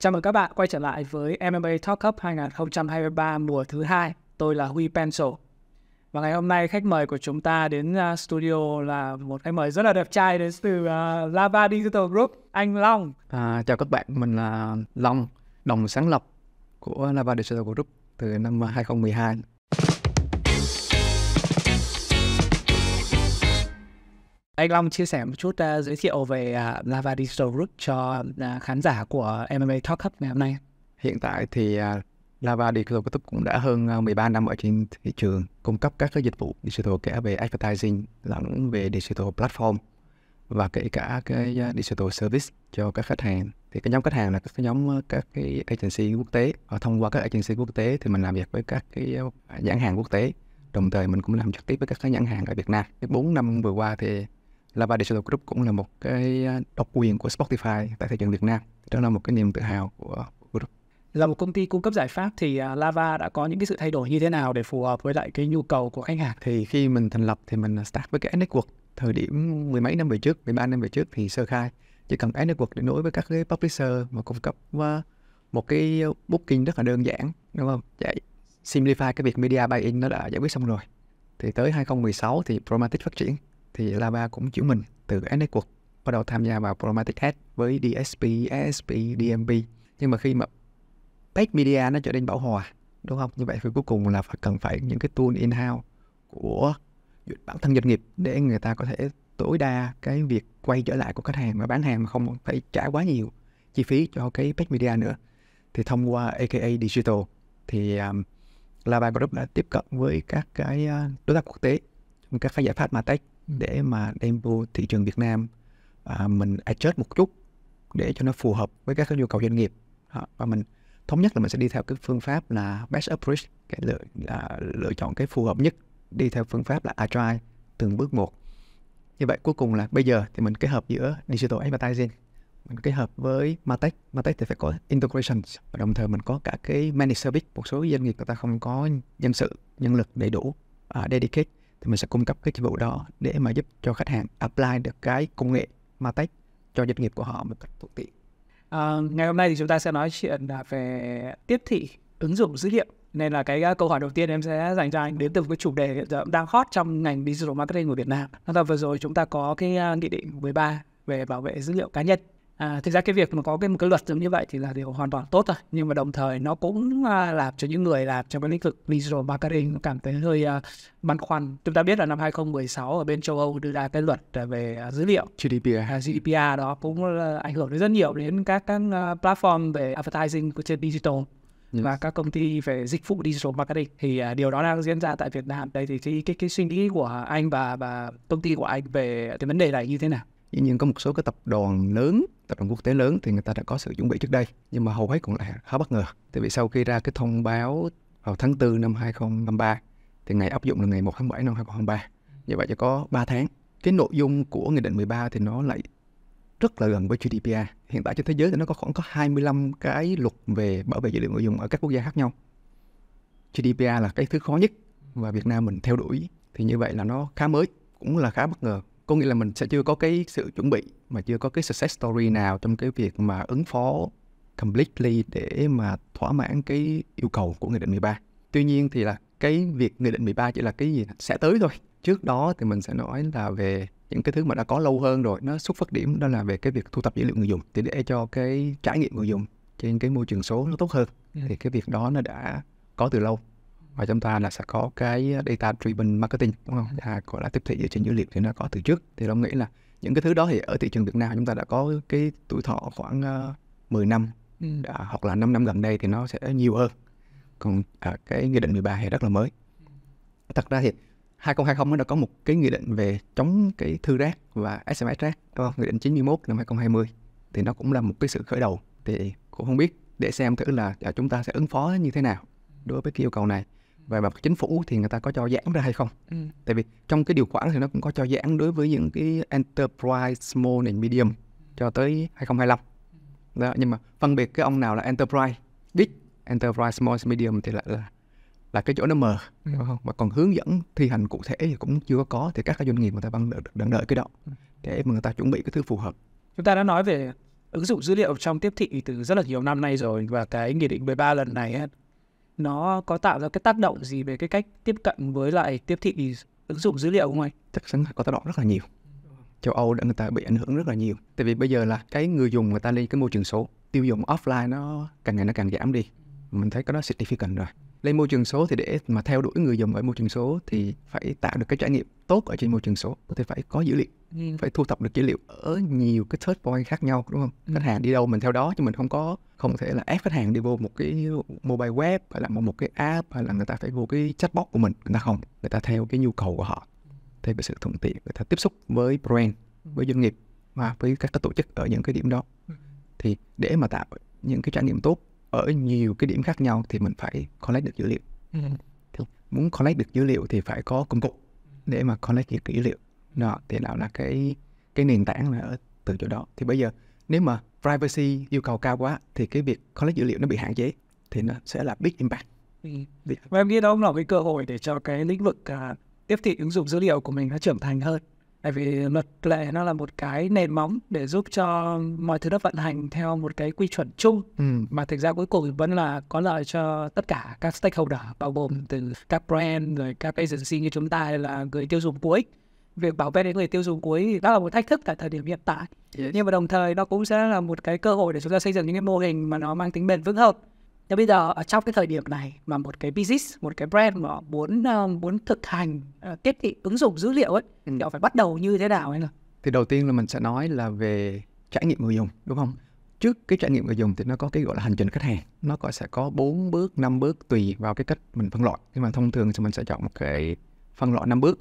Chào mừng các bạn quay trở lại với MMA Talk Cup 2023 mùa thứ hai. Tôi là Huy Pencil. Và ngày hôm nay khách mời của chúng ta đến à, studio là một khách mời rất là đẹp trai đến từ uh, Lava Digital Group, anh Long. À, chào các bạn, mình là Long, đồng sáng lập của Lava Digital Group từ năm 2012. Anh Long chia sẻ một chút uh, giới thiệu về uh, Lava Digital Group cho uh, khán giả của MMA Talk Hub ngày hôm nay. Hiện tại thì uh, Lava Digital Group cũng đã hơn 13 năm ở trên thị trường cung cấp các cái dịch vụ digital kể về advertising lẫn về digital platform và kể cả cái digital service cho các khách hàng thì cái nhóm khách hàng là các cái nhóm các cái agency quốc tế và thông qua các agency quốc tế thì mình làm việc với các cái nhãn hàng quốc tế đồng thời mình cũng làm trực tiếp với các cái nhãn hàng ở Việt Nam. Cái 4 năm vừa qua thì Lava Digital Group cũng là một cái à, độc quyền của Spotify tại thị trường Việt Nam. Đó là một cái niềm tự hào của group. Là một công ty cung cấp giải pháp thì à, Lava đã có những cái sự thay đổi như thế nào để phù hợp với lại cái nhu cầu của khách hàng? Thì khi mình thành lập thì mình à, start với cái network thời điểm mười mấy năm về trước, mười ba năm về trước thì sơ khai chỉ cần cái network để nối với các cái publisher mà cung cấp một cái booking rất là đơn giản đúng không? Vậy simplify cái việc media buy-in nó đã giải quyết xong rồi. Thì tới 2016 thì Promatic phát triển thì Lava cũng chuyển mình từ ad network bắt đầu tham gia vào programmatic ad với DSP, ASP, DMP. Nhưng mà khi mà paid media nó trở nên bảo hòa, đúng không? Như vậy thì cuối cùng là phải cần phải những cái tool in-house của bản thân doanh nghiệp để người ta có thể tối đa cái việc quay trở lại của khách hàng và bán hàng mà không phải trả quá nhiều chi phí cho cái paid media nữa. Thì thông qua AKA Digital thì um, Lava Group đã tiếp cận với các cái uh, đối tác quốc tế trong các giải pháp mà tech để mà đem vô thị trường Việt Nam à, mình adjust một chút để cho nó phù hợp với các cái nhu cầu doanh nghiệp à, và mình thống nhất là mình sẽ đi theo cái phương pháp là best approach cái lựa là lựa chọn cái phù hợp nhất đi theo phương pháp là agile từng bước một như vậy cuối cùng là bây giờ thì mình kết hợp giữa digital advertising mình kết hợp với martech martech thì phải có integration và đồng thời mình có cả cái managed service một số doanh nghiệp người ta không có nhân sự nhân lực đầy đủ uh, dedicate thì mình sẽ cung cấp cái dịch vụ đó để mà giúp cho khách hàng apply được cái công nghệ martech cho doanh nghiệp của họ một cách thuận tiện à, ngày hôm nay thì chúng ta sẽ nói chuyện à, về tiếp thị ứng dụng dữ liệu nên là cái à, câu hỏi đầu tiên em sẽ dành cho anh đến từ cái chủ đề hiện giờ đang hot trong ngành digital marketing của Việt Nam. Đó là vừa rồi chúng ta có cái à, nghị định 13 về bảo vệ dữ liệu cá nhân À, thực ra cái việc mà có cái một cái luật giống như vậy thì là điều hoàn toàn tốt thôi nhưng mà đồng thời nó cũng à, làm cho những người làm trong cái lĩnh vực digital marketing cảm thấy hơi à, băn khoăn chúng ta biết là năm 2016 ở bên châu Âu đưa ra cái luật à, về à, dữ liệu GDPR GDPR đó cũng ảnh hưởng rất nhiều đến các các platform về advertising của trên digital Yes. và các công ty về dịch vụ digital marketing thì uh, điều đó đang diễn ra tại Việt Nam đây thì cái, cái suy nghĩ của anh và và công ty của anh về cái vấn đề này như thế nào? dĩ nhiên có một số cái tập đoàn lớn tập đoàn quốc tế lớn thì người ta đã có sự chuẩn bị trước đây nhưng mà hầu hết cũng là khá bất ngờ tại vì sau khi ra cái thông báo vào tháng 4 năm 2023 thì ngày áp dụng là ngày 1 tháng 7 năm 2023 như vậy chỉ có 3 tháng cái nội dung của nghị định 13 thì nó lại rất là gần với GDPR hiện tại trên thế giới thì nó có khoảng có 25 cái luật về bảo vệ dữ liệu người dùng ở các quốc gia khác nhau GDPR là cái thứ khó nhất và Việt Nam mình theo đuổi thì như vậy là nó khá mới cũng là khá bất ngờ có nghĩa là mình sẽ chưa có cái sự chuẩn bị mà chưa có cái success story nào trong cái việc mà ứng phó completely để mà thỏa mãn cái yêu cầu của Nghị định 13. Tuy nhiên thì là cái việc Nghị định 13 chỉ là cái gì sẽ tới thôi. Trước đó thì mình sẽ nói là về những cái thứ mà đã có lâu hơn rồi nó xuất phát điểm đó là về cái việc thu thập dữ liệu người dùng thì để cho cái trải nghiệm người dùng trên cái môi trường số nó tốt hơn ừ. thì cái việc đó nó đã có từ lâu và chúng ta là sẽ có cái data driven marketing đúng không à, gọi là tiếp thị dựa trên dữ liệu thì nó có từ trước thì long nghĩ là những cái thứ đó thì ở thị trường Việt Nam chúng ta đã có cái tuổi thọ khoảng uh, ờ, 10 năm ừ. đã, hoặc là 5 năm gần đây thì nó sẽ nhiều hơn còn à, cái nghị định 13 thì rất là mới thật ra thì 2020 nó đã có một cái nghị định về chống cái thư rác và SMS rác đúng không? nghị định 91 năm 2020 thì nó cũng là một cái sự khởi đầu thì cũng không biết để xem thử là à, chúng ta sẽ ứng phó như thế nào đối với cái yêu cầu này về mặt chính phủ thì người ta có cho giãn ra hay không ừ. tại vì trong cái điều khoản thì nó cũng có cho giãn đối với những cái enterprise small and medium cho tới 2025 đó, nhưng mà phân biệt cái ông nào là enterprise big enterprise small medium thì lại là là cái chỗ nó mờ ừ. không mà còn hướng dẫn thi hành cụ thể thì cũng chưa có thì các cái doanh nghiệp người ta vẫn đợi, đang đợi cái đó ừ. để mà người ta chuẩn bị cái thứ phù hợp chúng ta đã nói về ứng dụng dữ liệu trong tiếp thị từ rất là nhiều năm nay rồi và cái nghị định 13 lần này ấy, nó có tạo ra cái tác động gì về cái cách tiếp cận với lại tiếp thị ứng dụng dữ liệu không anh? Chắc chắn là có tác động rất là nhiều. Châu Âu đã người ta bị ảnh hưởng rất là nhiều. Tại vì bây giờ là cái người dùng người ta đi cái môi trường số, tiêu dùng offline nó càng ngày nó càng giảm đi. Mình thấy cái đó significant rồi lên môi trường số thì để mà theo đuổi người dùng ở môi trường số thì phải tạo được cái trải nghiệm tốt ở trên môi trường số thì phải có dữ liệu phải thu thập được dữ liệu ở nhiều cái third point khác nhau đúng không ừ. khách hàng đi đâu mình theo đó chứ mình không có không thể là ép khách hàng đi vô một cái mobile web hay là một cái app hay là người ta phải vô cái chatbot của mình người ta không người ta theo cái nhu cầu của họ theo cái sự thuận tiện người ta tiếp xúc với brand ừ. với doanh nghiệp và với các tổ chức ở những cái điểm đó ừ. thì để mà tạo những cái trải nghiệm tốt ở nhiều cái điểm khác nhau thì mình phải collect được dữ liệu ừ. muốn collect được dữ liệu thì phải có công cụ để mà collect được dữ liệu đó thì nào là cái cái nền tảng là ở từ chỗ đó thì bây giờ nếu mà privacy yêu cầu cao quá thì cái việc collect dữ liệu nó bị hạn chế thì nó sẽ là big impact ừ. và em nghĩ đó cũng là cái cơ hội để cho cái lĩnh vực uh, tiếp thị ứng dụng dữ liệu của mình nó trưởng thành hơn tại vì luật lệ nó là một cái nền móng để giúp cho mọi thứ nó vận hành theo một cái quy chuẩn chung ừ. mà thực ra cuối cùng vẫn là có lợi cho tất cả các stakeholder bao gồm từ các brand rồi các agency như chúng ta là người tiêu dùng cuối việc bảo vệ đến người tiêu dùng cuối thì đó là một thách thức tại thời điểm hiện tại yes. nhưng mà đồng thời nó cũng sẽ là một cái cơ hội để chúng ta xây dựng những cái mô hình mà nó mang tính bền vững hơn nhưng bây giờ ở ờ, trong cái thời điểm này mà một cái business, một cái brand mà muốn uh, muốn thực hành uh, tiếp thị ứng dụng dữ liệu ấy, ừ. thì họ phải bắt đầu như thế nào anh ạ? Thì đầu tiên là mình sẽ nói là về trải nghiệm người dùng đúng không? Trước cái trải nghiệm người dùng thì nó có cái gọi là hành trình khách hàng. Nó có sẽ có 4 bước, 5 bước tùy vào cái cách mình phân loại. Nhưng mà thông thường thì mình sẽ chọn một cái phân loại 5 bước.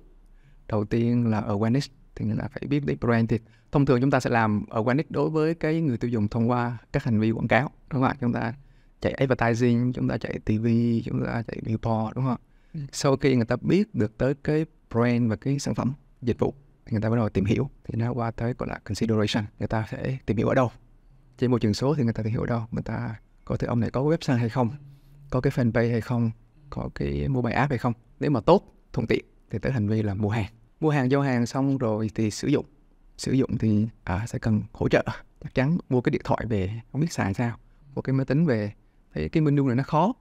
Đầu tiên là awareness thì nghĩa là phải biết đến brand thì thông thường chúng ta sẽ làm awareness đối với cái người tiêu dùng thông qua các hành vi quảng cáo đúng không ạ? Chúng ta chạy advertising chúng ta chạy tv chúng ta chạy billboard đúng không ừ. sau khi người ta biết được tới cái brand và cái sản phẩm dịch vụ thì người ta bắt đầu tìm hiểu thì nó qua tới gọi là consideration người ta sẽ tìm hiểu ở đâu trên môi trường số thì người ta tìm hiểu ở đâu người ta có thể ông này có website hay không có cái fanpage hay không có cái mua bài app hay không nếu mà tốt thuận tiện thì tới hành vi là mua hàng mua hàng giao hàng xong rồi thì sử dụng sử dụng thì à, sẽ cần hỗ trợ chắc chắn mua cái điện thoại về không biết xài sao mua cái máy tính về thấy cái menu này nó khó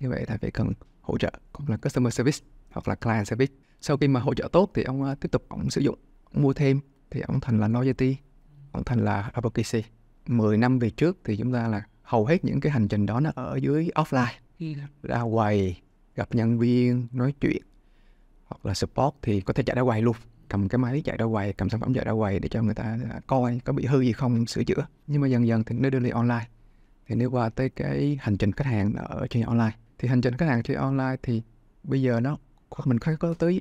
như vậy thầy phải cần hỗ trợ hoặc là customer service hoặc là client service sau khi mà hỗ trợ tốt thì ông à, tiếp tục ông sử dụng ông mua thêm thì ông thành là loyalty ông thành là advocacy 10 năm về trước thì chúng ta là hầu hết những cái hành trình đó nó ở dưới offline ra quầy gặp nhân viên nói chuyện hoặc là support thì có thể chạy ra quầy luôn cầm cái máy chạy ra quầy cầm sản phẩm chạy ra quầy để cho người ta à, coi có bị hư gì không sửa chữa nhưng mà dần dần thì nó đưa lên online thì đi qua tới cái hành trình khách hàng ở trên online thì hành trình khách hàng trên online thì bây giờ nó mình có tới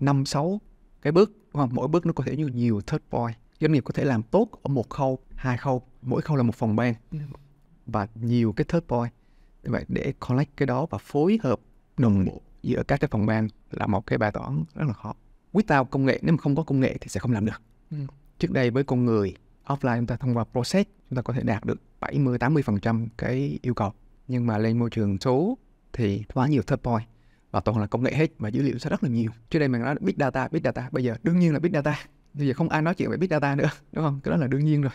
năm sáu cái bước hoặc mỗi bước nó có thể như nhiều third point doanh nghiệp có thể làm tốt ở một khâu hai khâu mỗi khâu là một phòng ban và nhiều cái third point như vậy để collect cái đó và phối hợp đồng bộ giữa các cái phòng ban là một cái bài toán rất là khó quyết without công nghệ nếu mà không có công nghệ thì sẽ không làm được ừ. trước đây với con người offline chúng ta thông qua process chúng ta có thể đạt được 70-80% cái yêu cầu. Nhưng mà lên môi trường số thì quá nhiều third point và toàn là công nghệ hết và dữ liệu sẽ rất là nhiều. Trước đây mình nói big data, big data, bây giờ đương nhiên là big data. Bây giờ không ai nói chuyện về big data nữa, đúng không? Cái đó là đương nhiên rồi.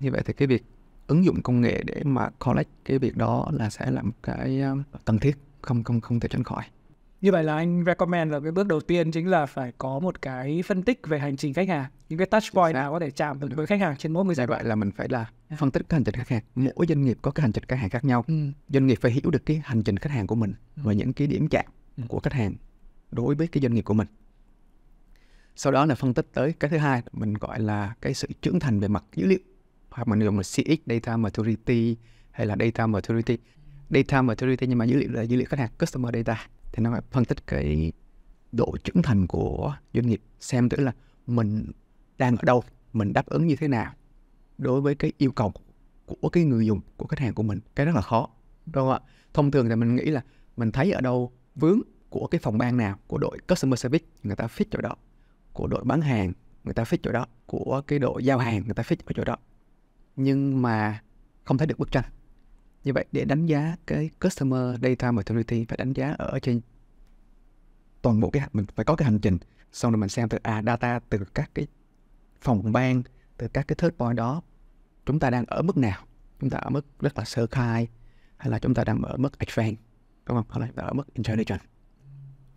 Như vậy thì cái việc ứng dụng công nghệ để mà collect cái việc đó là sẽ là một cái ờ, cần thiết không không không thể tránh khỏi như vậy là anh recommend là cái bước đầu tiên chính là phải có một cái phân tích về hành trình khách hàng những cái touch point nào có thể chạm được với khách hàng trên mỗi một giai đoạn là mình phải là dạ. phân tích cái hành trình khách hàng mỗi doanh nghiệp có cái hành trình khách hàng khác nhau ừ. doanh nghiệp phải hiểu được cái hành trình khách hàng của mình ừ. và những cái điểm chạm ừ. của khách hàng đối với cái doanh nghiệp của mình sau đó là phân tích tới cái thứ hai mình gọi là cái sự trưởng thành về mặt dữ liệu hoặc mình dùng là CX data maturity hay là data maturity data maturity nhưng mà dữ liệu là dữ liệu khách hàng customer data thì nó phải phân tích cái độ trưởng thành của doanh nghiệp xem thử là mình đang ở đâu mình đáp ứng như thế nào đối với cái yêu cầu của cái người dùng của khách hàng của mình cái rất là khó đúng không ạ thông thường thì mình nghĩ là mình thấy ở đâu vướng của cái phòng ban nào của đội customer service người ta fix chỗ đó của đội bán hàng người ta fix chỗ đó của cái đội giao hàng người ta fix ở chỗ đó nhưng mà không thấy được bức tranh như vậy để đánh giá cái customer data maturity phải đánh giá ở trên toàn bộ cái mình phải có cái hành trình xong rồi mình xem từ à data từ các cái phòng ban từ các cái third point đó chúng ta đang ở mức nào chúng ta ở mức rất là sơ khai hay là chúng ta đang ở mức advanced đúng không hoặc là chúng ta ở mức intelligent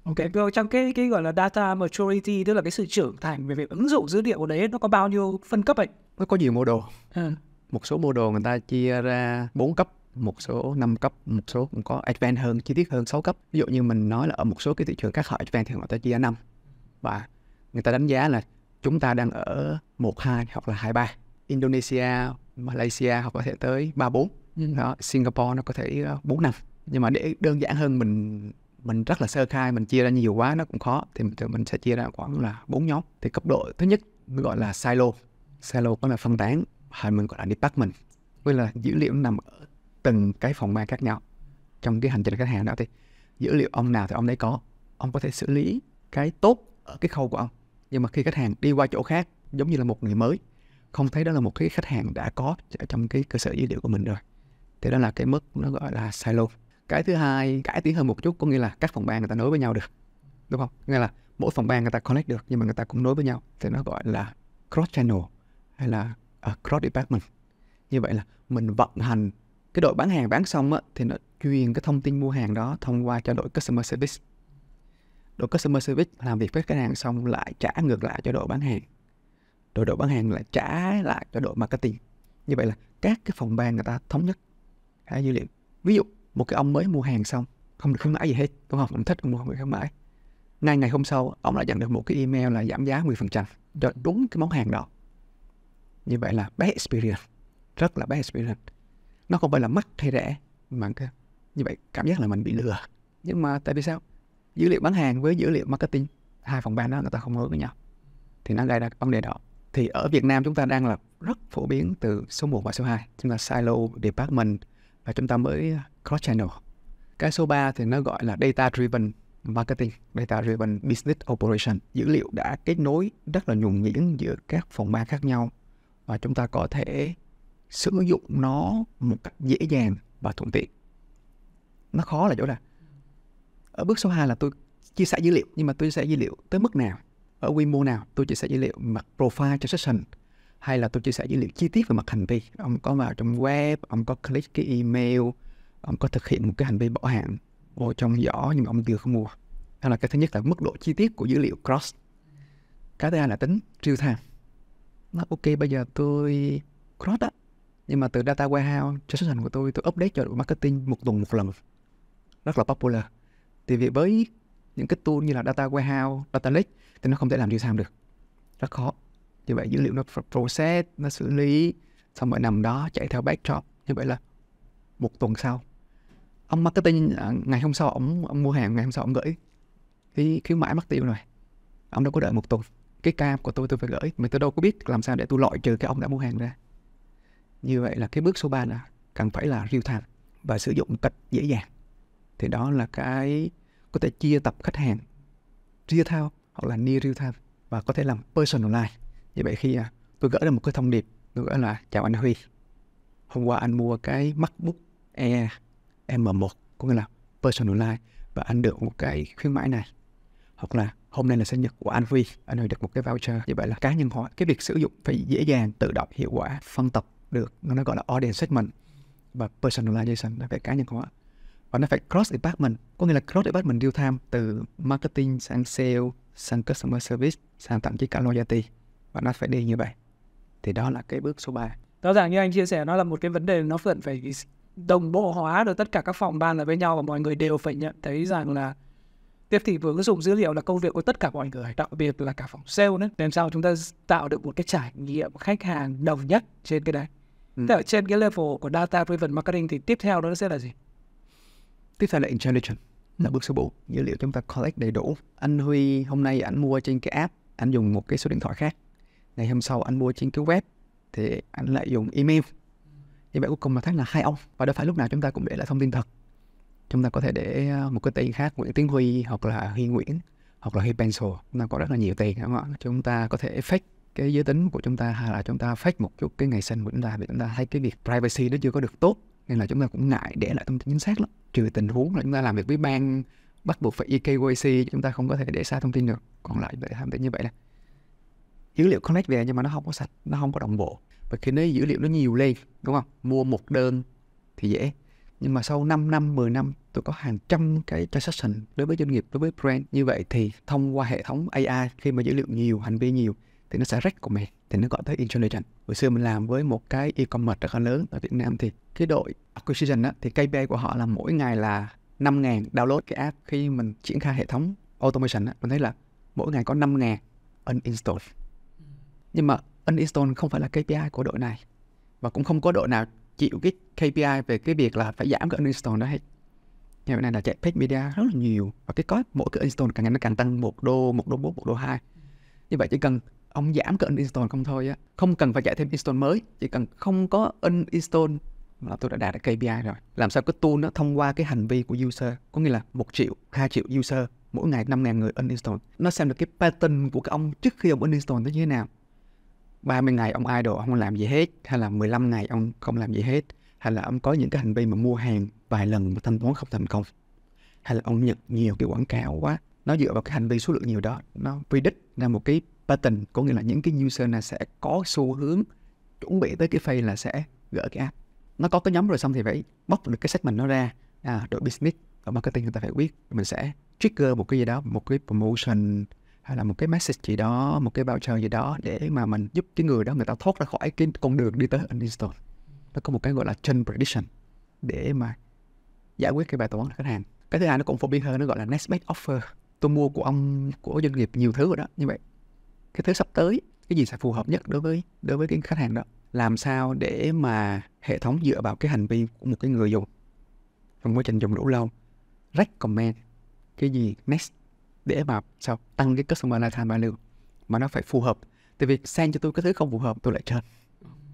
Ok, trong cái cái gọi là data maturity tức là cái sự trưởng thành về việc ứng dụng dữ liệu của đấy nó có bao nhiêu phân cấp ấy? Nó có nhiều mô đồ. À. Một số mô đồ người ta chia ra bốn cấp một số năm cấp một số cũng có advanced hơn chi tiết hơn 6 cấp ví dụ như mình nói là ở một số cái thị trường các họ advanced thì họ ta chia năm và người ta đánh giá là chúng ta đang ở một hai hoặc là hai ba Indonesia Malaysia họ có thể tới ba bốn ừ. Singapore nó có thể ờ, bốn năm nhưng mà để đơn giản hơn mình mình rất là sơ khai mình chia ra nhiều quá nó cũng khó thì mình, sẽ chia ra khoảng là bốn nhóm thì cấp độ thứ nhất gọi là silo silo có là phân tán hay mình gọi là department với là dữ liệu nằm ở từng cái phòng ban khác nhau trong cái hành trình khách hàng đó thì dữ liệu ông nào thì ông đấy có ông có thể xử lý cái tốt ở cái khâu của ông nhưng mà khi khách hàng đi qua chỗ khác giống như là một người mới không thấy đó là một cái khách hàng đã có ở trong cái cơ sở dữ liệu của mình rồi thì đó là cái mức nó gọi là silo cái thứ hai cải tiến hơn một chút có nghĩa là các phòng ban người ta nối với nhau được đúng không nghĩa là mỗi phòng ban người ta connect được nhưng mà người ta cũng nối với nhau thì nó gọi là cross channel hay là uh, cross department như vậy là mình vận hành cái đội bán hàng bán xong á, thì nó truyền cái thông tin mua hàng đó thông qua cho đội customer service đội customer service làm việc với khách hàng xong lại trả ngược lại cho đội bán hàng đội đội bán hàng lại trả lại cho đội marketing như vậy là các cái phòng ban người ta thống nhất cái dữ liệu ví dụ một cái ông mới mua hàng xong không được khuyến mãi gì hết đúng không ông thích ông mua không được khuyến mãi ngay ngày hôm sau ông lại nhận được một cái email là giảm giá 10% cho đúng cái món hàng đó như vậy là bad experience rất là bad experience nó không phải là mắc hay rẻ mà như vậy cảm giác là mình bị lừa nhưng mà tại vì sao dữ liệu bán hàng với dữ liệu marketing hai phòng ban đó người ta không hướng với nhau thì nó gây ra vấn đề đó thì ở Việt Nam chúng ta đang là rất phổ biến từ số 1 và số 2 chúng ta silo department và chúng ta mới à, cross channel cái số 3 thì nó gọi là data driven marketing data driven business operation dữ liệu đã kết nối rất là nhuần nhuyễn giữa các phòng ban khác nhau và chúng ta có thể sử dụng nó một cách dễ dàng và thuận tiện nó khó là chỗ là ở bước số 2 là tôi chia sẻ dữ liệu nhưng mà tôi chia sẻ dữ liệu tới mức nào ở quy mô nào tôi chia sẻ dữ liệu mặt profile cho session hay là tôi chia sẻ dữ liệu chi tiết về mặt hành vi ông có vào trong web ông có click cái email ông có thực hiện một cái hành vi bỏ hạn vô trong giỏ nhưng mà ông chưa không mua hay là cái thứ nhất là mức độ chi tiết của dữ liệu cross cái thứ hai là tính real time nó ok bây giờ tôi cross đó nhưng mà từ data warehouse cho transaction của tôi tôi update cho đội marketing một tuần một lần rất là popular thì vì với những cái tool như là data warehouse data lake thì nó không thể làm real time được rất khó như vậy dữ liệu nó process nó xử lý xong rồi nằm đó chạy theo backdrop như vậy là một tuần sau ông marketing à, ngày hôm sau ông, ông mua hàng ngày hôm sau ông gửi cái khuyến mãi mất tiêu rồi ông đâu có đợi một tuần cái cam của tôi tôi phải gửi mà tôi đâu có biết làm sao để tôi loại trừ cái ông đã mua hàng ra như vậy là cái bước số 3 là cần phải là real time và sử dụng một cách dễ dàng. Thì đó là cái có thể chia tập khách hàng real time hoặc là near real time và có thể làm personalize. Như vậy khi à, tôi gửi ra một cái thông điệp, tôi gửi là chào anh Huy. Hôm qua anh mua cái MacBook Air M1 có nghĩa là personalize và anh được một cái khuyến mãi này. Hoặc là hôm nay là sinh nhật của anh Huy, anh Huy được một cái voucher. Như vậy là cá nhân hóa, cái việc sử dụng phải dễ dàng, tự động, hiệu quả, phân tập được nó gọi là audience segment và personalization là về cá nhân hóa và nó phải cross department có nghĩa là cross department real time từ marketing sang sale sang customer service sang thậm chí cả loyalty và nó phải đi như vậy thì đó là cái bước số 3 rõ ràng như anh chia sẻ nó là một cái vấn đề nó cần phải đồng bộ hóa được tất cả các phòng ban là với nhau và mọi người đều phải nhận thấy rằng là tiếp thị vừa ứng dụng dữ liệu là công việc của tất cả mọi người đặc biệt là cả phòng sale nữa làm sao chúng ta tạo được một cái trải nghiệm khách hàng đồng nhất trên cái đấy Ừ. Thế ở trên cái level của data driven marketing thì tiếp theo đó sẽ là gì? Tiếp theo là intelligence là bước số 4 dữ liệu chúng ta collect đầy đủ anh Huy hôm nay anh mua trên cái app anh dùng một cái số điện thoại khác ngày hôm sau anh mua trên cái web thì anh lại dùng email như vậy cuối cùng là thắng là hai ông và đâu phải lúc nào chúng ta cũng để lại thông tin thật chúng ta có thể để ờ, một cái tên khác Nguyễn Tiến Huy hoặc là Huy Nguyễn hoặc là Huy Pencil chúng ta có rất là nhiều tên đúng không ạ chúng ta có thể fake cái giới tính của chúng ta hay là chúng ta fake một chút cái ngày sinh của chúng ta vì chúng ta thấy cái việc privacy nó chưa có được tốt nên là chúng ta cũng ngại để lại thông tin chính xác lắm trừ tình huống là chúng ta làm việc với bang bắt buộc phải EKYC chúng ta không có thể để xa thông tin được còn lại để làm như vậy là dữ liệu connect về nhưng mà nó không có sạch nó không có đồng bộ và khi nó dữ liệu nó nhiều lên đúng không mua một đơn thì dễ nhưng mà sau 5 năm 10 năm tôi có hàng trăm cái transaction đối với doanh nghiệp đối với brand như vậy thì thông qua hệ thống AI khi mà dữ liệu nhiều hành vi nhiều thì nó sẽ recommend thì nó gọi tới intelligent hồi xưa mình làm với một cái e-commerce rất là lớn ở Việt Nam thì cái đội acquisition á, thì KPI của họ là mỗi ngày là 5.000 download cái app khi mình triển khai hệ thống automation á, mình thấy là mỗi ngày có 5.000 uninstall nhưng mà uninstall không phải là KPI của đội này và cũng không có đội nào chịu cái KPI về cái việc là phải giảm cái uninstall đó hết hiện nay là chạy paid media rất là nhiều và cái cost mỗi cái install càng ngày nó càng tăng một đô một đô bốn một đô hai như vậy chỉ cần ông giảm cái uninstall không thôi á không cần phải chạy thêm install mới chỉ cần không có uninstall là tôi đã đạt được KPI rồi làm sao cái tool nó thông qua cái hành vi của user có nghĩa là một triệu hai triệu user mỗi ngày 5 ngàn người uninstall nó xem được cái pattern của cái ông trước khi ông uninstall nó như thế nào 30 ngày ông idol ông không làm gì hết hay là 15 ngày ông không làm gì hết hay là ông có những cái hành vi mà mua hàng vài lần mà thanh toán không thành công hay là ông nhận nhiều cái quảng cáo quá nó dựa vào cái hành vi số lượng nhiều đó nó quy đích ra một cái pattern có nghĩa là những cái user này sẽ có xu hướng chuẩn bị tới cái phase là sẽ gỡ cái app nó có cái nhóm rồi xong thì phải bóc được cái segment nó ra à, đội business ở marketing người ta phải biết mình sẽ trigger một cái gì đó một cái promotion hay là một cái message gì đó một cái voucher gì đó để mà mình giúp cái người đó người ta thoát ra khỏi cái con đường đi tới uninstall nó có một cái gọi là trend prediction để mà giải quyết cái bài toán khách hàng cái thứ hai nó cũng phổ biến hơn nó gọi là next best offer tôi mua của ông của doanh nghiệp nhiều thứ rồi đó như vậy cái thứ sắp tới cái gì sẽ phù hợp nhất đối với đối với cái khách hàng đó làm sao để mà hệ thống dựa vào cái hành vi của một cái người dùng trong quá trình dùng đủ lâu recommend cái gì next để mà sao tăng cái customer lifetime value mà nó phải phù hợp tại vì sang cho tôi cái thứ không phù hợp tôi lại chợt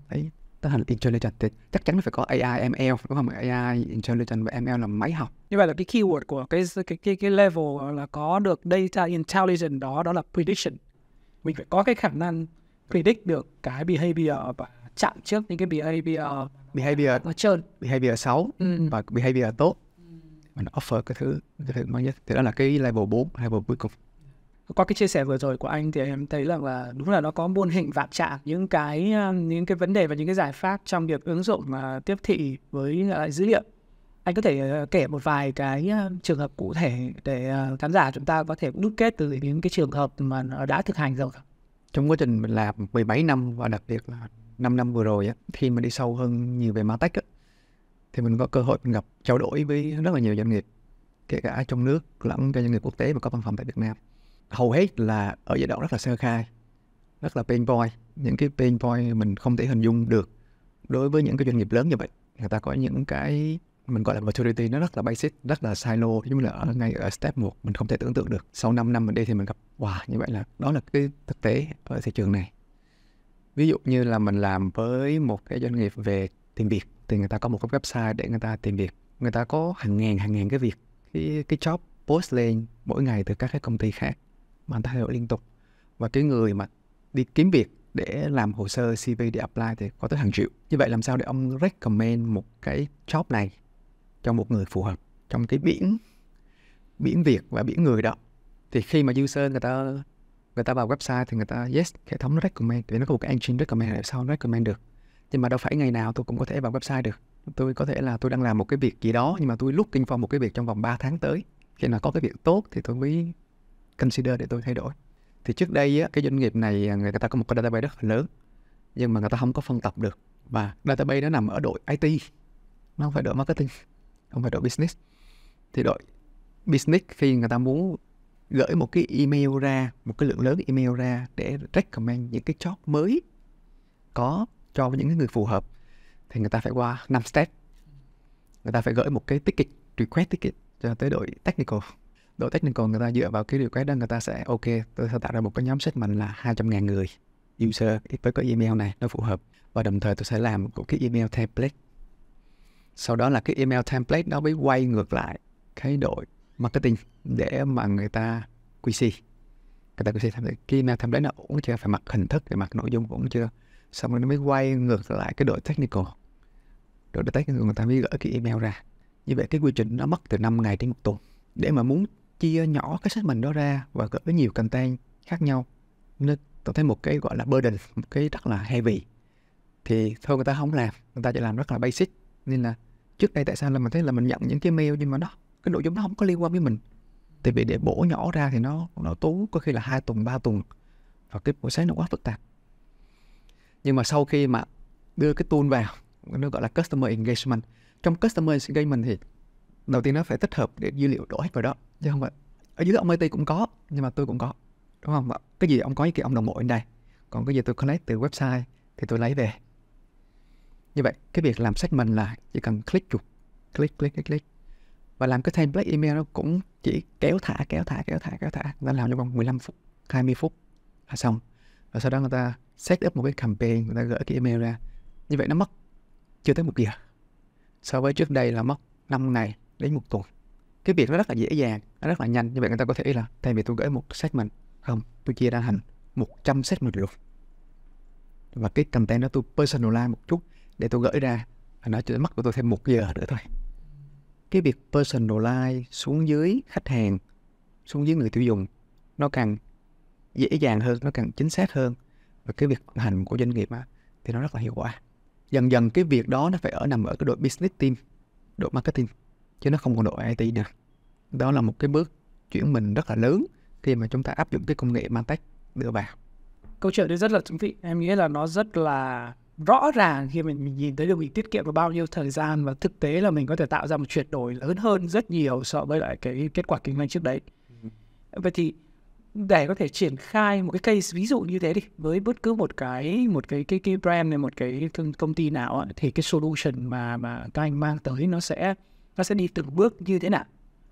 đấy tức là intelligent thì chắc chắn nó phải có AI ML đúng không AI intelligent và ML là máy học như vậy là cái keyword của cái cái cái, cái level là có được data intelligence đó đó là prediction mình phải có cái khả năng predict được cái behavior và chặn trước những cái behavior behavior nó trơn behavior xấu ừ. và behavior tốt mình offer cái thứ cái thứ mới nhất thì đó là cái level 4, level cuối cùng qua cái chia sẻ vừa rồi của anh thì em thấy rằng là, là đúng là nó có muôn hình vạn trạng những cái à, những cái vấn đề và những cái giải pháp trong việc ứng dụng mà tiếp thị với lại dữ liệu anh có thể ờ, kể một vài cái ờ, trường hợp cụ thể để ờ, khán giả chúng ta có thể đúc kết từ những cái trường hợp mà đã thực hành rồi trong quá trình mình làm 17 năm và đặc biệt là 5 năm vừa rồi á, khi mà đi sâu hơn nhiều về Martech thì mình có cơ hội mình gặp trao đổi với rất là nhiều doanh nghiệp kể cả trong nước lẫn các doanh nghiệp quốc tế và có văn phòng tại Việt Nam hầu hết là ở giai đoạn rất là sơ khai rất là pain point những cái pain point mình không thể hình dung được đối với những cái doanh nghiệp lớn như vậy người ta có những cái mình gọi là maturity nó rất là basic rất là silo giống như là ở ngay ở step 1 mình không thể tưởng tượng được sau 5 năm mình đi thì mình gặp wow như vậy là đó là cái thực tế ở thị trường này ví dụ như là mình làm với một cái doanh nghiệp về tìm việc thì người ta có một cái website để người ta tìm việc người ta có hàng ngàn hàng ngàn cái việc cái cái job post lên mỗi ngày từ các cái công ty khác mà người ta thay đổi liên tục và cái người mà đi kiếm việc để làm hồ sơ CV để apply thì có tới hàng triệu. Như vậy làm sao để ông recommend một cái job này cho một người phù hợp trong cái biển biển việc và biển người đó thì khi mà user người ta người ta vào website thì người ta yes hệ thống nó recommend thì nó có một cái engine recommend là sao nó recommend được nhưng mà đâu phải ngày nào tôi cũng có thể vào website được tôi có thể là tôi đang làm một cái việc gì đó nhưng mà tôi lúc kinh for một cái việc trong vòng 3 tháng tới khi nào có cái việc tốt thì tôi mới consider để tôi thay đổi thì trước đây á, cái doanh nghiệp này à, người ta có một cái database rất là lớn nhưng mà người ta không có phân tập được và database nó nằm ở đội IT nó không phải đội marketing không phải đội business thì đội business khi người ta muốn gửi một cái email ra một cái lượng lớn email ra để recommend những cái job mới có cho những người phù hợp thì người ta phải qua 5 step người ta phải gửi một cái ticket request ticket cho tới đội technical đội technical người ta dựa vào cái request đó người ta sẽ ok tôi sẽ tạo ra một cái nhóm mạnh là 200.000 người user với cái email này nó phù hợp và đồng thời tôi sẽ làm một cái email template sau đó là cái email template đó mới quay ngược lại cái đội marketing để mà người ta QC người ta QC template cái email template nó ổn chưa phải mặc hình thức về mặt nội dung ổn chưa xong rồi nó mới quay ngược lại cái đội technical đội technical người ta mới gửi cái email ra như vậy cái quy trình nó mất từ 5 ngày đến một tuần để mà muốn chia nhỏ cái sách mình đó ra và gửi nhiều content khác nhau nên tôi thấy một cái gọi là burden một cái rất là heavy thì thôi người ta không làm người ta chỉ làm rất là basic nên là trước đây tại sao là mình thấy là mình nhận những cái mail nhưng mà nó cái nội dung nó không có liên quan với mình thì bị để bổ nhỏ ra thì nó nó tốn có khi là hai tuần ba tuần và cái buổi sáng nó quá phức tạp nhưng mà sau khi mà đưa cái tool vào nó gọi là customer engagement trong customer engagement thì đầu tiên nó phải tích hợp để dữ liệu đổ hết vào đó chứ không phải ở dưới ông IT cũng có nhưng mà tôi cũng có đúng không cái gì ông có cái ông đồng bộ ở đây còn cái gì tôi connect từ website thì tôi lấy về như vậy, cái việc làm segment là chỉ cần click chuột, click, click, click, click. Và làm cái template email nó cũng chỉ kéo thả, kéo thả, kéo thả, kéo thả. nó làm trong vòng 15 phút, 20 phút là xong. Và sau đó người ta set up một cái campaign, người ta gửi cái email ra. Như vậy nó mất chưa tới một giờ. So với trước đây là mất 5 ngày đến một tuần. Cái việc nó rất là dễ dàng, nó rất là nhanh. Như vậy người ta có thể là thay vì tôi gửi một segment, không, tôi chia ra thành 100 segment được. Và cái content đó tôi personalize một chút để tôi gửi ra và nó chỉ mất của tôi thêm một giờ nữa thôi cái việc personalize xuống dưới khách hàng xuống dưới người tiêu dùng nó càng dễ dàng hơn nó càng chính xác hơn và cái việc vận hành của doanh nghiệp á, thì nó rất là hiệu quả dần dần cái việc đó nó phải ở nằm ở cái đội business team đội marketing chứ nó không còn đội IT nữa. đó là một cái bước chuyển mình rất là lớn khi mà chúng ta áp dụng cái công nghệ Mantech đưa vào câu chuyện đấy rất là thú vị em nghĩ là nó rất là rõ ràng khi mình mình nhìn thấy được mình tiết kiệm được bao nhiêu thời gian và thực tế là mình có thể tạo ra một chuyển đổi lớn hơn rất nhiều so với lại cái kết quả kinh doanh trước đấy ừ. vậy thì để có thể triển khai một cái case ví dụ như thế đi với bất cứ một cái một cái cái cái brand này một cái công ty nào thì cái solution mà mà các anh mang tới nó sẽ nó sẽ đi từng bước như thế nào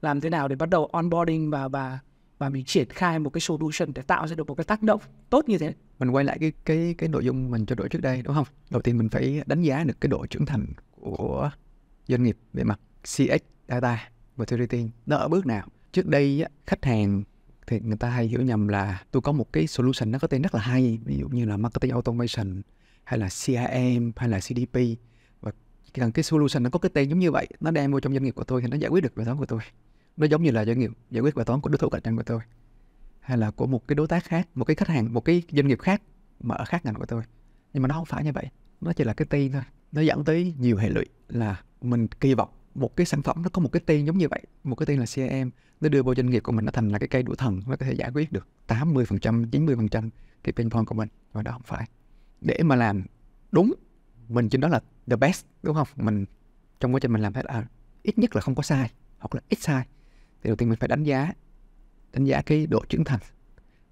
làm thế nào để bắt đầu onboarding và và và mình triển khai một cái solution để tạo ra được một cái tác động tốt như thế mình quay lại cái cái cái nội dung mình cho đổi trước đây đúng không đầu tiên mình phải đánh giá được cái độ trưởng thành của doanh nghiệp về mặt CX data maturity nó ở bước nào trước đây khách hàng thì người ta hay hiểu nhầm là tôi có một cái solution nó có tên rất là hay ví dụ như là marketing automation hay là CRM hay là CDP và cái solution nó có cái tên giống như vậy nó đem vô trong doanh nghiệp của tôi thì nó giải quyết được bài toán của tôi nó giống như là doanh nghiệp giải quyết bài toán của đối thủ cạnh tranh của tôi hay là của một cái đối tác khác một cái khách hàng một cái doanh nghiệp khác mà ở khác ngành của tôi nhưng mà nó không phải như vậy nó chỉ là cái tên thôi nó dẫn tới nhiều hệ lụy là mình kỳ vọng một cái sản phẩm nó có một cái tên giống như vậy một cái tên là CRM nó đưa vào doanh nghiệp của mình nó thành là cái cây đũa thần nó có thể giải quyết được 80 phần trăm 90 phần trăm cái pain point của mình và đó không phải để mà làm đúng mình trên đó là the best đúng không mình trong quá trình mình làm hết à, ít nhất là không có sai hoặc là ít sai thì đầu tiên mình phải đánh giá đánh giá cái độ trưởng thành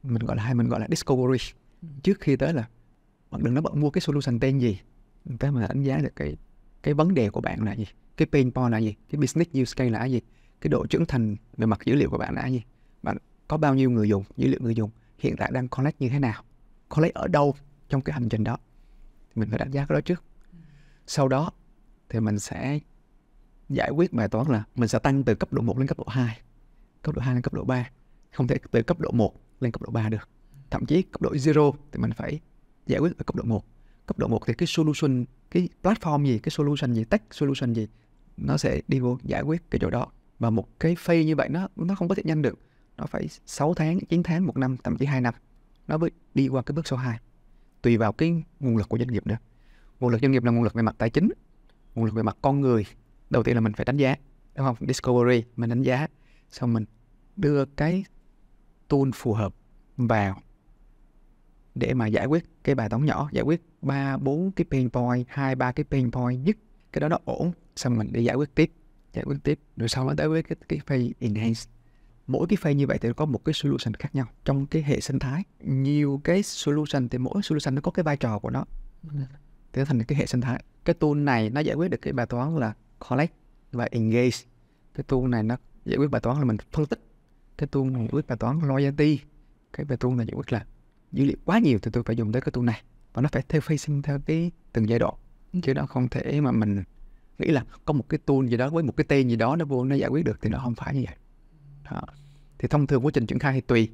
mình gọi là hay mình gọi là discovery ừ. trước khi tới là bạn đừng nói bạn mua cái solution tên gì tới mà đánh giá được cái cái vấn đề của bạn là gì cái pain point là gì cái business use case là gì cái độ trưởng thành về mặt dữ liệu của bạn là gì bạn có bao nhiêu người dùng dữ liệu người dùng hiện tại đang connect như thế nào connect ở đâu trong cái hành trình đó mình phải đánh giá cái đó trước ừ. sau đó thì mình sẽ giải quyết bài toán là mình sẽ tăng từ cấp độ 1 lên cấp độ 2 cấp độ 2 lên cấp độ 3 không thể từ cấp độ 1 lên cấp độ 3 được thậm chí cấp độ zero thì mình phải giải quyết ở cấp độ 1 cấp độ 1 thì cái solution cái platform gì cái solution gì tech solution gì nó sẽ đi vô giải quyết cái chỗ đó và một cái phase như vậy nó nó không có thể nhanh được nó phải 6 tháng 9 tháng một năm thậm chí 2 năm nó mới đi qua cái bước số 2 tùy vào cái nguồn lực của doanh nghiệp nữa nguồn lực doanh nghiệp là nguồn lực về mặt tài chính nguồn lực về mặt con người đầu tiên là mình phải đánh giá đúng không discovery mình đánh giá xong mình đưa cái tool phù hợp vào để mà giải quyết cái bài toán nhỏ giải quyết ba bốn cái pain point hai ba cái pain point nhất cái đó nó ổn xong mình đi giải quyết tiếp giải quyết tiếp rồi sau đó tới với cái, cái phase enhance mỗi cái phase như vậy thì nó có một cái solution khác nhau trong cái hệ sinh thái nhiều cái solution thì mỗi solution nó có cái vai trò của nó trở nó thành cái hệ sinh thái cái tool này nó giải quyết được cái bài toán là collect và engage cái tool này nó giải quyết bài toán là mình phân tích cái tool này giải quyết bài toán loyalty cái bài tool này giải quyết là dữ liệu quá nhiều thì tôi phải dùng tới cái tool này và nó phải theo facing theo cái từng giai đoạn chứ nó không thể mà mình nghĩ là có một cái tool gì đó với một cái tên gì đó nó vô nó giải quyết được thì nó không phải như vậy đó. thì thông thường quá trình triển khai thì tùy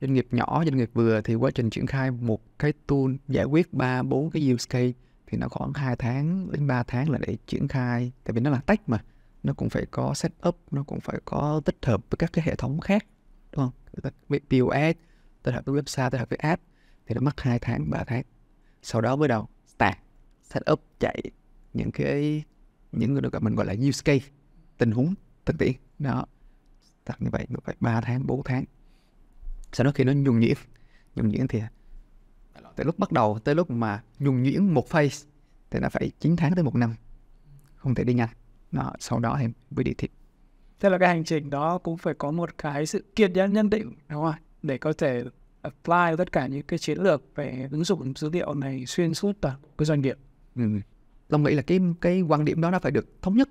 doanh nghiệp nhỏ doanh nghiệp vừa thì quá trình triển khai một cái tool giải quyết ba bốn cái use case thì nó khoảng 2 tháng đến 3 tháng là để triển khai tại vì nó là tách mà nó cũng phải có setup nó cũng phải có tích hợp với các cái hệ thống khác đúng không với POS tích hợp với website tích hợp với app thì nó mất 2 tháng 3 tháng sau đó mới đầu start setup chạy những cái những người được mình gọi là use case tình huống thực tiễn đó tắt như vậy phải 3 tháng 4 tháng sau đó khi nó nhuần nhuyễn nhuần nhuyễn thì từ lúc bắt đầu tới lúc mà nhuần nhuyễn một phase thì nó phải 9 tháng tới một năm không thể đi nhanh nó sau đó thì mới đi tiếp thế là cái hành trình đó cũng phải có một cái sự kiên nhẫn nhất định đúng không để có thể apply tất cả những cái chiến lược về ứng dụng dữ liệu này xuyên suốt toàn cái doanh nghiệp ừ. Long nghĩ là cái cái quan điểm đó nó phải được thống nhất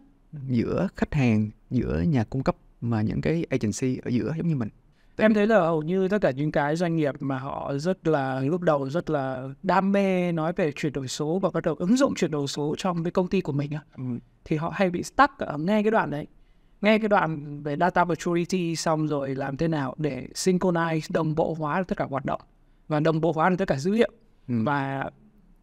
giữa khách hàng giữa nhà cung cấp mà những cái agency ở giữa giống như mình em thấy là hầu như tất cả những cái doanh nghiệp mà họ rất là lúc đầu rất là đam mê nói về chuyển đổi số và bắt đầu ứng dụng chuyển đổi số trong cái công ty của mình ừ. thì họ hay bị stuck ở ngay cái đoạn đấy nghe cái đoạn về data maturity xong rồi làm thế nào để synchronize đồng bộ hóa tất cả hoạt động và đồng bộ hóa được tất cả dữ liệu ừ. và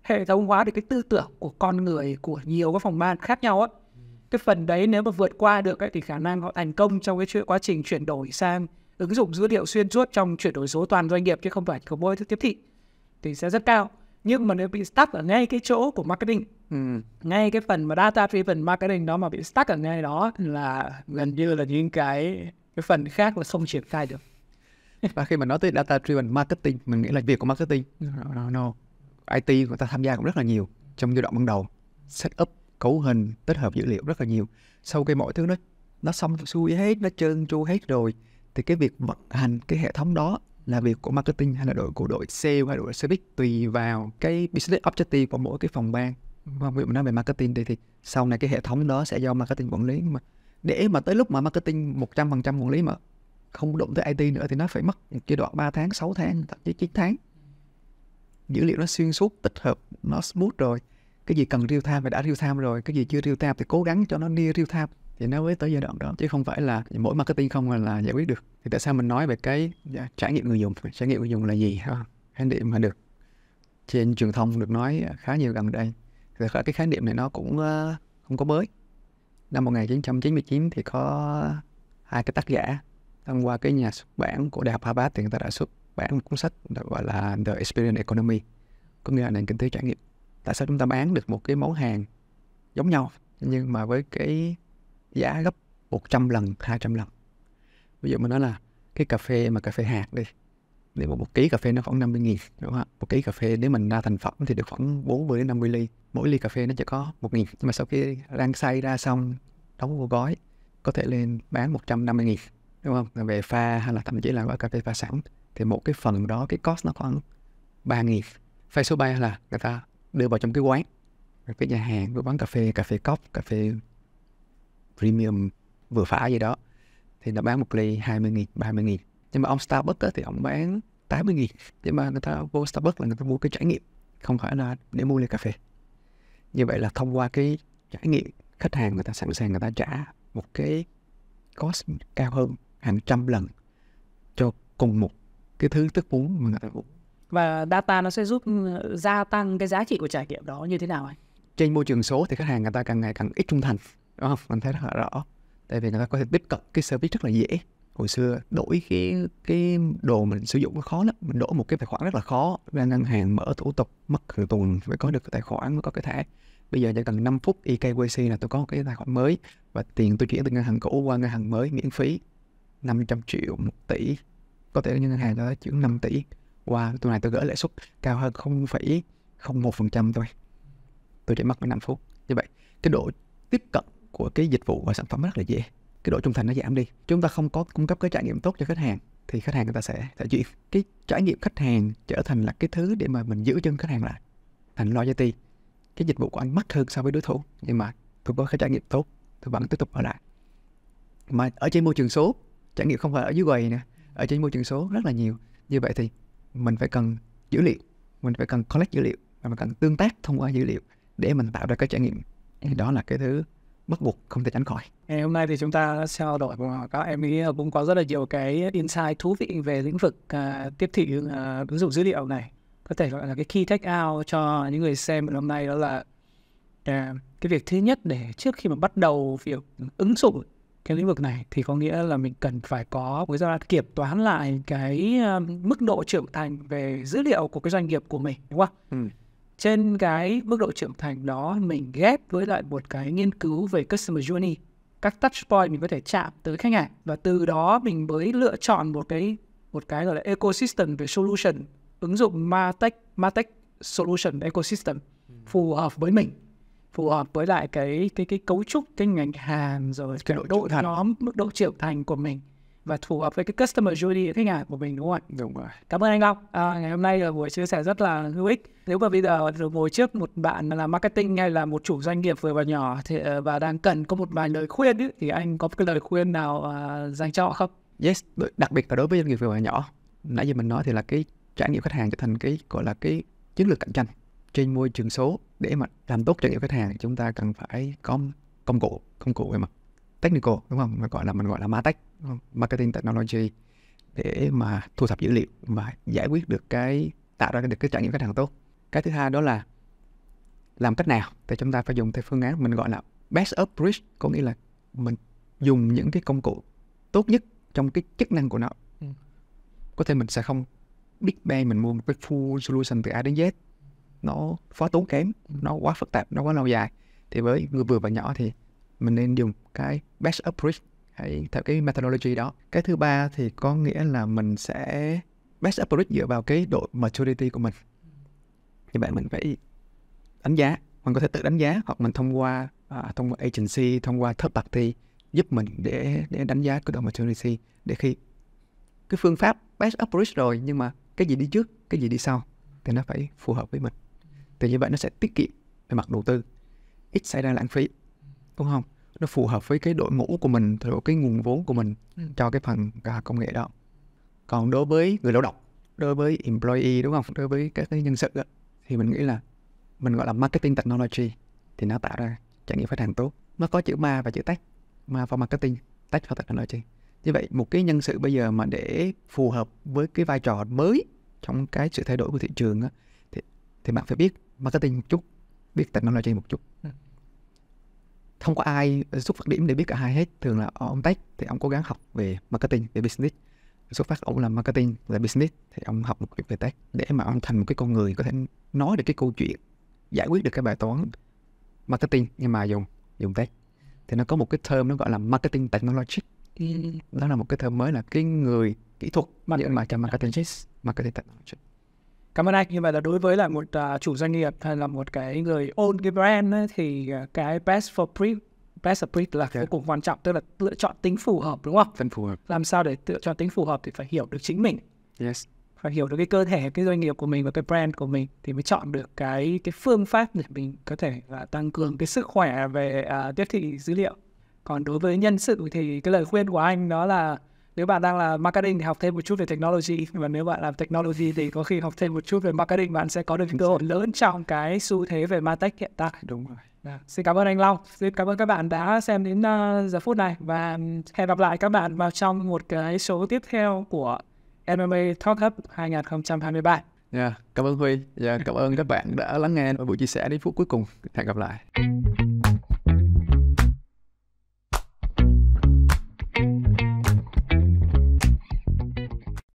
hệ thống hóa được cái tư tưởng của con người của nhiều các phòng ban khác nhau á ừ. cái phần đấy nếu mà vượt qua được ấy, thì khả năng họ thành công trong cái chuyện quá trình chuyển đổi sang ứng dụng dữ liệu xuyên suốt trong chuyển đổi số toàn doanh nghiệp chứ không phải của mỗi tiếp thị thì sẽ rất cao nhưng mà nếu bị stuck ở ngay cái chỗ của marketing ừ. ngay cái phần mà data driven marketing đó mà bị stuck ở ngay đó là gần như là những cái cái phần khác là không triển khai được và khi mà nói tới data driven marketing mình nghĩ là việc của marketing no, no, no. IT của ta tham gia cũng rất là nhiều trong giai đoạn ban đầu set up cấu hình tích hợp dữ liệu rất là nhiều sau khi mọi thứ nó nó xong xuôi hết nó trơn tru hết rồi thì cái việc vận hành cái hệ thống đó là việc của marketing hay là đội của đội sale hay đội service tùy vào cái business objective của mỗi cái phòng ban và ví dụ nói về marketing thì, thì sau này cái hệ thống đó sẽ do marketing quản lý mà để mà tới lúc mà marketing 100% quản lý mà không động tới IT nữa thì nó phải mất một giai đoạn 3 tháng, 6 tháng, thậm chí 9 tháng. Dữ liệu nó xuyên suốt, tích hợp, nó smooth rồi. Cái gì cần real time thì đã real time rồi, cái gì chưa real time thì cố gắng cho nó near real time thì nó mới tới giai đoạn đó chứ không phải là mỗi marketing không là, là giải quyết được thì tại sao mình nói về cái dạ, trải nghiệm người dùng trải nghiệm người dùng là gì ha khái niệm mà được trên truyền thông được nói khá nhiều gần đây thì cái khái niệm này nó cũng ờ, không có mới năm 1999 thì có hai cái tác giả thông qua cái nhà xuất bản của đại học Harvard thì người ta đã xuất bản một cuốn sách được gọi là The Experience Economy có nghĩa là nền kinh tế trải nghiệm tại sao chúng ta bán được một cái món hàng giống nhau nhưng mà với cái giá gấp 100 lần, 200 lần. Ví dụ mình nói là cái cà phê mà cà phê hạt đi. Nếu một, một ký cà phê nó khoảng 50 nghìn, đúng không Một ký cà phê nếu mình ra thành phẩm thì được khoảng 40 đến 50 ly. Mỗi ly cà phê nó chỉ có 1 nghìn. Nhưng mà sau khi rang xay ra xong, đóng vô gói, có thể lên bán 150 nghìn, đúng không? Về pha hay là thậm chí là gói cà phê pha sẵn. Thì một cái phần đó, cái cost nó khoảng 3 nghìn. Pha số 3 là người ta đưa vào trong cái quán, cái nhà hàng, cái quán cà phê, cà phê cốc, cà phê premium vừa phải gì đó thì nó bán một ly 20 nghìn, 30 nghìn nhưng mà ông Starbucks đó thì ông bán 80 nghìn nhưng mà người ta vô Starbucks là người ta mua cái trải nghiệm không phải là để mua ly cà phê như vậy là thông qua cái trải nghiệm khách hàng người ta sẵn sàng người ta trả một cái cost cao hơn hàng trăm lần cho cùng một cái thứ thức uống mà người ta uống và data nó sẽ giúp ừ, gia tăng cái giá trị của trải nghiệm đó như thế nào anh? Trên môi trường số thì khách hàng người ta càng ngày càng ít trung thành đúng không mình thấy rất là rõ tại vì người ta có thể tiếp cận cái service rất là dễ hồi xưa đổi cái cái đồ mình sử dụng nó khó lắm mình đổi một cái tài khoản rất là khó ra ngân hàng mở thủ tục mất từ tuần mới có được cái tài khoản mới có cái thẻ bây giờ chỉ cần 5 phút eKYC là tôi có một cái tài khoản mới và tiền tôi chuyển từ ngân hàng cũ qua ngân hàng mới miễn phí 500 triệu 1 tỷ có thể ngân hàng đó chuyển 5 tỷ qua tuần này tôi gửi lãi suất cao hơn 0,01% thôi tôi chỉ mất 5 phút như vậy cái độ tiếp cận của cái dịch vụ và sản phẩm rất là dễ cái độ trung thành nó giảm đi chúng ta không có cung cấp cái trải nghiệm tốt cho khách hàng thì khách hàng người ta sẽ sẽ chuyển cái trải nghiệm khách hàng trở thành là cái thứ để mà mình giữ chân khách hàng lại thành loyalty cái dịch vụ của anh mắc hơn so với đối thủ nhưng mà tôi có cái trải nghiệm tốt tôi vẫn tiếp tục ở lại mà ở trên môi trường số trải nghiệm không phải ở dưới quầy nè ở trên môi trường số rất là nhiều như vậy thì mình phải cần dữ liệu mình phải cần collect dữ liệu và mình cần tương tác thông qua dữ liệu để mình tạo ra cái trải nghiệm đó là cái thứ bắt buộc không thể tránh khỏi. Ngày hôm nay thì chúng ta trao đổi và các em nghĩ cũng có rất là nhiều cái insight thú vị về lĩnh vực uh, tiếp thị uh, ứng dụng dữ liệu này. Có thể gọi là cái key take out cho những người xem hôm nay đó là uh, cái việc thứ nhất để trước khi mà bắt đầu việc ứng dụng cái lĩnh vực này thì có nghĩa là mình cần phải có một cái kiểm toán lại cái uh, mức độ trưởng thành về dữ liệu của cái doanh nghiệp của mình đúng không? Ừ trên cái mức độ trưởng thành đó mình ghép với lại một cái nghiên cứu về customer journey các touch point mình có thể chạm tới khách hàng và từ đó mình mới lựa chọn một cái một cái gọi là ecosystem về solution ứng dụng martech martech solution ecosystem ừ. phù hợp với mình phù hợp với lại cái cái cái cấu trúc cái ngành hàng rồi cái độ, độ nhóm mức độ trưởng thành của mình và phù hợp với cái customer journey khách hàng của mình đúng không ạ? Đúng rồi. Cảm ơn anh Long. À, ngày hôm nay là buổi chia sẻ rất là hữu ích. Nếu mà bây giờ được ngồi trước một bạn là marketing hay là một chủ doanh nghiệp vừa và nhỏ thì, ờ, và đang cần có một vài lời khuyên ý, thì anh có cái lời khuyên nào à, dành cho họ không? Yes, đặc biệt là đối với doanh nghiệp vừa và nhỏ. Nãy giờ mình nói thì là cái trải nghiệm khách hàng trở thành cái gọi là cái chiến lược cạnh tranh trên môi trường số để mà làm tốt trải nghiệm khách hàng chúng ta cần phải có công cụ công cụ về mặt technical đúng không mà gọi là mình gọi là martech marketing technology để mà thu thập dữ liệu và giải quyết được cái tạo ra được cái trải nghiệm khách hàng tốt cái thứ hai đó là làm cách nào thì chúng ta phải dùng theo phương án mình gọi là best of breed có nghĩa là mình dùng những cái công cụ tốt nhất trong cái chức năng của nó ừ. có thể mình sẽ không big bang mình mua một cái full solution từ A đến Z nó quá tốn kém ừ. nó quá phức tạp nó quá lâu dài thì với người vừa và nhỏ thì mình nên dùng cái best approach hãy theo cái methodology đó cái thứ ba thì có nghĩa là mình sẽ best approach dựa vào cái độ maturity của mình như vậy mình phải đánh giá mình có thể tự đánh giá hoặc mình thông qua à, thông qua agency thông qua third party giúp mình để để đánh giá cái độ maturity để khi cái phương pháp best approach rồi nhưng mà cái gì đi trước cái gì đi sau thì nó phải phù hợp với mình thì như vậy nó sẽ tiết kiệm về mặt đầu tư ít xảy ra lãng phí đúng không nó phù hợp với cái đội ngũ của mình rồi cái nguồn vốn của mình ừ. cho cái phần cả à, công nghệ đó còn đối với người lao động đối với employee đúng không đối với các cái nhân sự đó, thì mình nghĩ là mình gọi là marketing technology thì nó tạo ra trải nghiệm khách hàng tốt nó có chữ ma và chữ tech ma for marketing tech for technology như vậy một cái nhân sự bây giờ mà để phù hợp với cái vai trò mới trong cái sự thay đổi của thị trường á, thì thì bạn phải biết marketing một chút biết technology một chút không có ai xuất phát điểm để biết cả hai hết thường là ông tech thì ông cố gắng học về marketing về business xuất phát ông làm marketing là business thì ông học một việc về tech để mà ông thành một cái con người có thể nói được cái câu chuyện giải quyết được cái bài toán marketing nhưng mà dùng dùng tech thì nó có một cái term nó gọi là marketing technology ừ. đó là một cái term mới là cái người kỹ thuật mà mà marketing marketing marketing technology cảm ơn anh như vậy là đối với là một uh, chủ doanh nghiệp hay là một cái người own cái brand ấy, thì à, cái best for print best of breed là yeah. Dạ. vô cùng quan trọng tức là lựa chọn tính phù hợp đúng không? Tính phù hợp. Làm sao để lựa chọn tính phù hợp thì phải hiểu được chính mình. Yes. Phải hiểu được cái cơ thể cái doanh nghiệp của mình và cái brand của mình thì mới chọn được cái cái phương pháp để mình có thể là tăng cường cái sức khỏe về uh, tiếp thị dữ liệu. Còn đối với nhân sự thì cái lời khuyên của anh đó là nếu bạn đang là marketing thì học thêm một chút về technology và nếu bạn làm technology thì có khi học thêm một chút về marketing bạn sẽ có được cơ hội lớn trong cái xu thế về martech hiện tại đúng rồi à, xin cảm ơn anh Long xin cảm ơn các bạn đã xem đến uh, giờ phút này và hẹn gặp lại các bạn vào trong một cái số tiếp theo của MMA Talk Hub 2023 Yeah, dạ, cảm ơn Huy và dạ, yeah, cảm ơn các bạn đã lắng nghe buổi chia sẻ đến phút cuối cùng. Hẹn gặp lại.